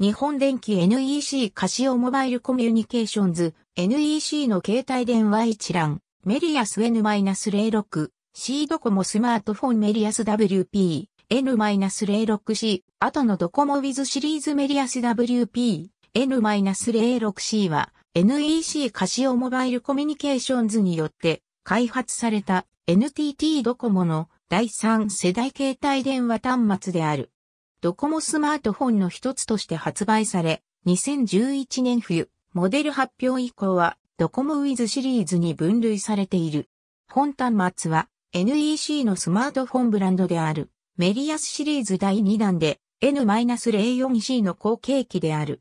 日本電機 NEC カシオモバイルコミュニケーションズ NEC の携帯電話一覧メリアス N-06 C ドコモスマートフォンメリアス WP N-06C 後のドコモウィズシリーズメリアス WP N-06C は NEC カシオモバイルコミュニケーションズによって開発された NTT ドコモの第3世代携帯電話端末である。ドコモスマートフォンの一つとして発売され、2011年冬、モデル発表以降は、ドコモウィズシリーズに分類されている。本端末は、NEC のスマートフォンブランドである、メリアスシリーズ第2弾で、N-04C の後継機である。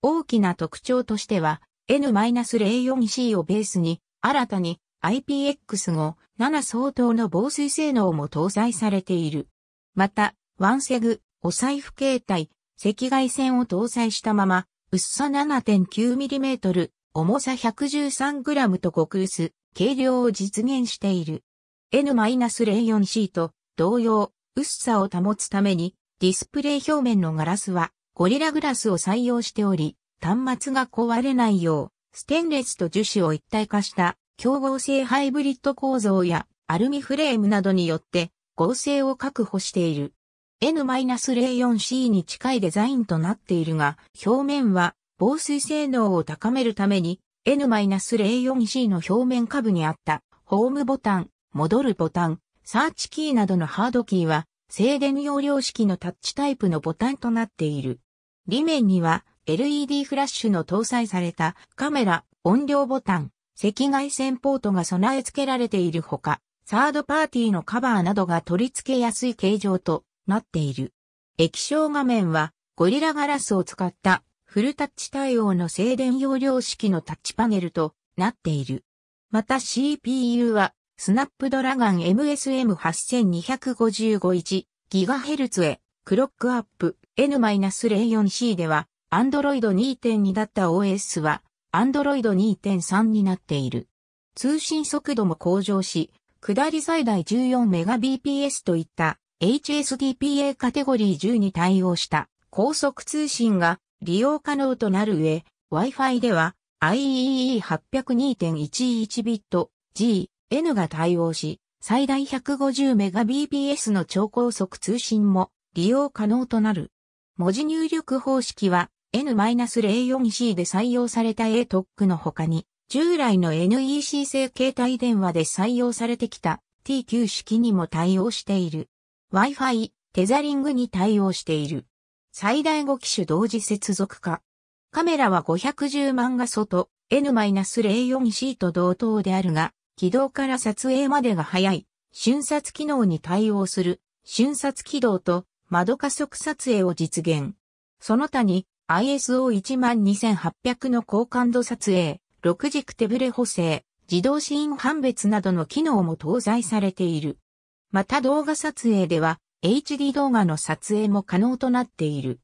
大きな特徴としては、N-04C をベースに、新たに IPX5、7相当の防水性能も搭載されている。また、ワンセグ、お財布形態、赤外線を搭載したまま、薄さ 7.9mm、重さ 113g と極薄、軽量を実現している。N-04C と同様、薄さを保つために、ディスプレイ表面のガラスはゴリラグラスを採用しており、端末が壊れないよう、ステンレスと樹脂を一体化した競合性ハイブリッド構造やアルミフレームなどによって合成を確保している。N-04C に近いデザインとなっているが、表面は防水性能を高めるために N-04C の表面下部にあったホームボタン、戻るボタン、サーチキーなどのハードキーは静電容量式のタッチタイプのボタンとなっている。裏面には LED フラッシュの搭載されたカメラ、音量ボタン、赤外線ポートが備え付けられているほか、サードパーティーのカバーなどが取り付けやすい形状となっている。液晶画面はゴリラガラスを使ったフルタッチ対応の静電容量式のタッチパネルとなっている。また CPU はスナップドラガン MSM8255-1GHz へクロックアップ N-04C では Android 2.2だった OS は Android 2.3になっている。通信速度も向上し、下り最大 14Mbps といった HSDPA カテゴリー10に対応した高速通信が利用可能となる上、Wi-Fi では IEE802.11 b i t G、N が対応し、最大 150Mbps の超高速通信も利用可能となる。文字入力方式は N-04C で採用された ATOC の他に、従来の NEC 製携帯電話で採用されてきた T9 式にも対応している。Wi-Fi、テザリングに対応している。最大5機種同時接続化。カメラは510万画素と N-04C と同等であるが、起動から撮影までが早い、瞬撮機能に対応する、瞬撮起動と窓加速撮影を実現。その他に ISO12800 の高感度撮影、6軸手ブレ補正、自動シーン判別などの機能も搭載されている。また動画撮影では HD 動画の撮影も可能となっている。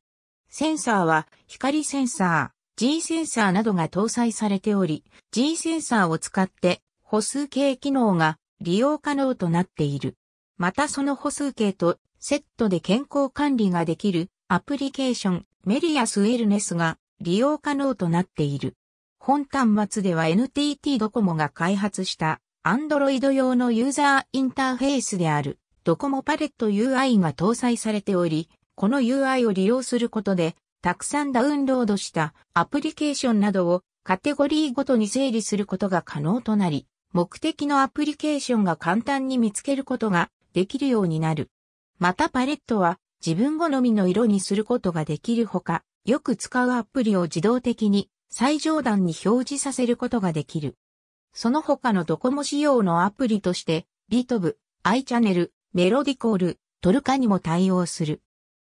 センサーは光センサー、G センサーなどが搭載されており、G センサーを使って歩数計機能が利用可能となっている。またその歩数計とセットで健康管理ができるアプリケーションメリアスウェルネスが利用可能となっている。本端末では NTT ドコモが開発した Android 用のユーザーインターフェースである、ドコモパレット UI が搭載されており、この UI を利用することで、たくさんダウンロードしたアプリケーションなどをカテゴリーごとに整理することが可能となり、目的のアプリケーションが簡単に見つけることができるようになる。またパレットは自分好みの色にすることができるほか、よく使うアプリを自動的に最上段に表示させることができる。その他のドコモ仕様のアプリとして、ビートブ、アイチャンネル、メロディコール、トルカにも対応する。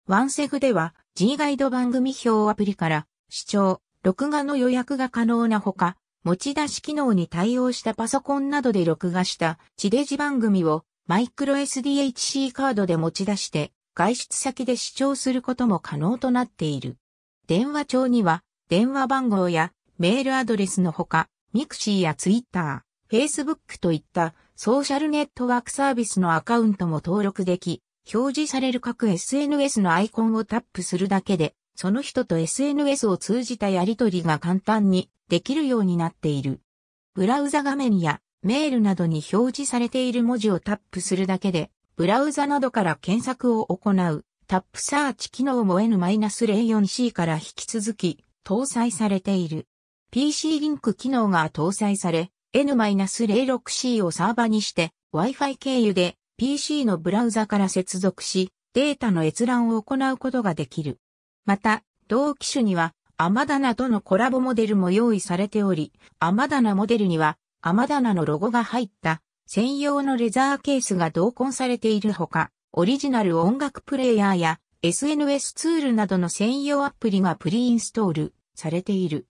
ワンセグでは G ガイド番組表アプリから視聴、録画の予約が可能なほか、持ち出し機能に対応したパソコンなどで録画した地デジ番組をマイクロ SDHC カードで持ち出して外出先で視聴することも可能となっている。電話帳には電話番号やメールアドレスのほかミクシーやツイッター、フェイスブックといったソーシャルネットワークサービスのアカウントも登録でき、表示される各 SNS のアイコンをタップするだけで、その人と SNS を通じたやり取りが簡単にできるようになっている。ブラウザ画面やメールなどに表示されている文字をタップするだけで、ブラウザなどから検索を行うタップサーチ機能も N-04C から引き続き搭載されている。PC リンク機能が搭載され、N-06C をサーバにして Wi-Fi 経由で PC のブラウザから接続し、データの閲覧を行うことができる。また、同機種には、アマダナとのコラボモデルも用意されており、アマダナモデルには、アマダナのロゴが入った専用のレザーケースが同梱されているほか、オリジナル音楽プレイヤーや SNS ツールなどの専用アプリがプリインストールされている。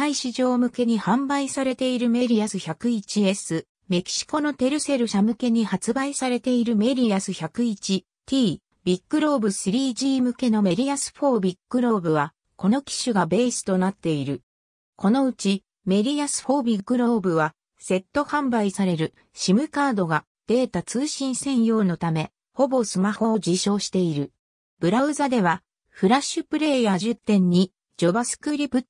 対市場向けに販売されているメリアス 101S、メキシコのテルセル社向けに発売されているメリアス 101T、ビッグローブ 3G 向けのメリアス4ビッグローブは、この機種がベースとなっている。このうち、メリアス4ビッグローブは、セット販売される SIM カードがデータ通信専用のため、ほぼスマホを自称している。ブラウザでは、フラッシュプレイヤー10.2、JavaScript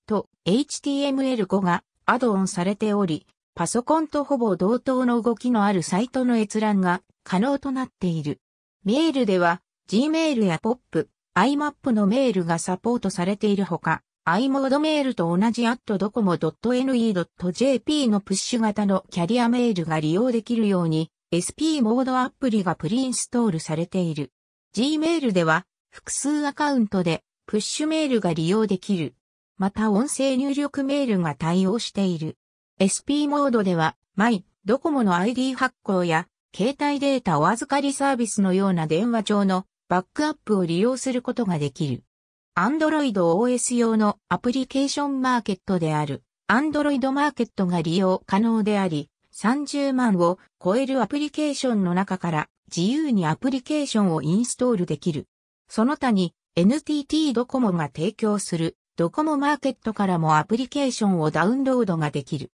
HTML5 がアドオンされており、パソコンとほぼ同等の動きのあるサイトの閲覧が可能となっている。メールでは Gmail や POP、iMap のメールがサポートされているほか、iMode メールと同じ atdocomo.ne.jp のプッシュ型のキャリアメールが利用できるように SP モードアプリがプリインストールされている。Gmail では複数アカウントでプッシュメールが利用できる。また音声入力メールが対応している。SP モードでは、イ、ドコモの ID 発行や、携帯データお預かりサービスのような電話帳のバックアップを利用することができる。Android OS 用のアプリケーションマーケットである Android マーケットが利用可能であり、30万を超えるアプリケーションの中から自由にアプリケーションをインストールできる。その他に NTT ドコモが提供するドコモマーケットからもアプリケーションをダウンロードができる。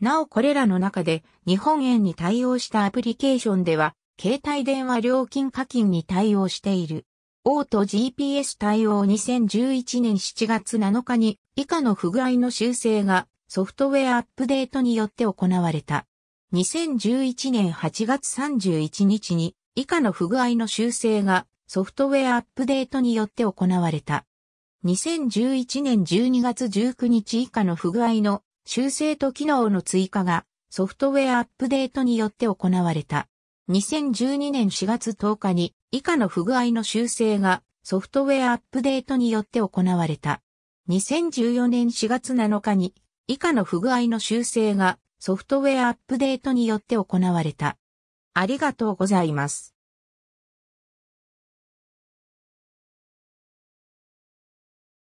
なおこれらの中で日本円に対応したアプリケーションでは、携帯電話料金課金に対応している。オート GPS 対応2011年7月7日に以下の不具合の修正がソフトウェアアップデートによって行われた。2011年8月31日に以下の不具合の修正がソフトウェアアップデートによって行われた。2011年12月19日以下の不具合の修正と機能の追加がソフトウェアアップデートによって行われた。2012年4月10日に以下の不具合の修正がソフトウェアアップデートによって行われた。2014年4月7日に以下の不具合の修正がソフトウェアアップデートによって行われた。ありがとうございます。